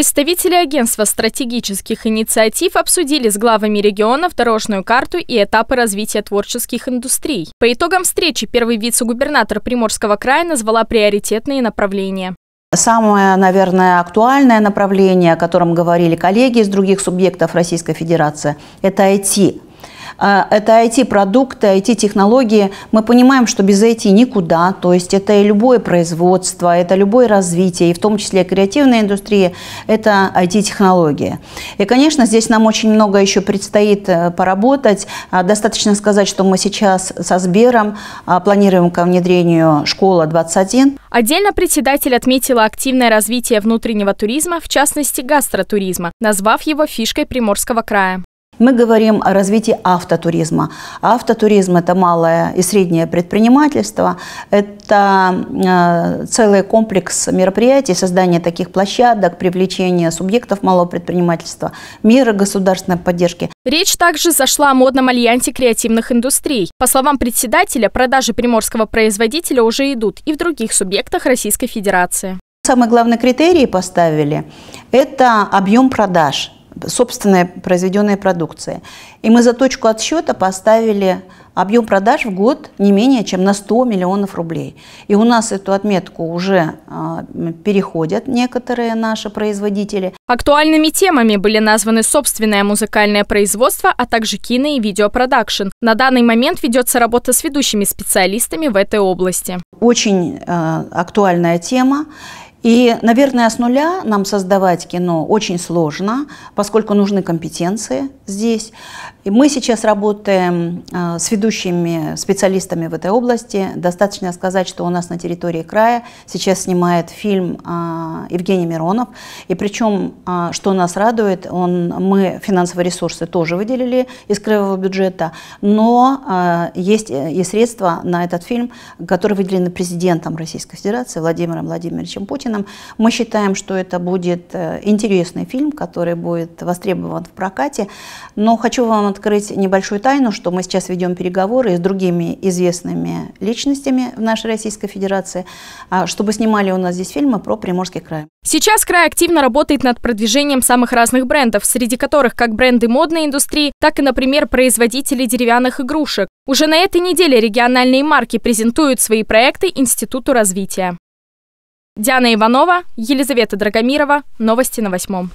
Представители Агентства стратегических инициатив обсудили с главами регионов дорожную карту и этапы развития творческих индустрий. По итогам встречи первый вице-губернатор Приморского края назвала приоритетные направления. Самое, наверное, актуальное направление, о котором говорили коллеги из других субъектов Российской Федерации, это IT, а, это IT-продукты, IT-технологии. Мы понимаем, что без IT никуда. То есть это и любое производство, это любое развитие, и в том числе креативная индустрия, это it технология И, конечно, здесь нам очень много еще предстоит э, поработать. А, достаточно сказать, что мы сейчас со Сбером а, планируем к внедрению «Школа-21». Отдельно председатель отметила активное развитие внутреннего туризма, в частности гастротуризма, назвав его фишкой Приморского края. Мы говорим о развитии автотуризма. Автотуризм – это малое и среднее предпринимательство, это э, целый комплекс мероприятий, создание таких площадок, привлечение субъектов малого предпринимательства, меры государственной поддержки. Речь также зашла о модном альянсе креативных индустрий. По словам председателя, продажи приморского производителя уже идут и в других субъектах Российской Федерации. Самый главный критерий поставили – это объем продаж собственной произведенная продукция И мы за точку отсчета поставили объем продаж в год не менее чем на 100 миллионов рублей. И у нас эту отметку уже э, переходят некоторые наши производители. Актуальными темами были названы собственное музыкальное производство, а также кино и видеопродакшн. На данный момент ведется работа с ведущими специалистами в этой области. Очень э, актуальная тема. И, наверное, с нуля нам создавать кино очень сложно, поскольку нужны компетенции здесь. И мы сейчас работаем э, с ведущими специалистами в этой области. Достаточно сказать, что у нас на территории края сейчас снимает фильм э, Евгений Миронов. И причем, э, что нас радует, он, мы финансовые ресурсы тоже выделили из краевого бюджета, но есть и средства на этот фильм, которые выделены президентом Российской Федерации Владимиром Владимировичем Путиным Мишустинам. Мы считаем, что это будет э, интересный фильм, который будет востребован в прокате. Но хочу вам открыть небольшую тайну, что мы сейчас ведем переговоры с другими известными личностями в нашей Российской Федерации, а, чтобы снимали у нас здесь фильмы про Приморский край. Сейчас край активно работает над продвижением самых разных брендов, среди которых как бренды модной индустрии, так и, например, производители деревянных игрушек. Уже на этой неделе региональные марки презентуют свои проекты Институту развития. Диана Иванова, Елизавета Драгомирова. Новости на восьмом.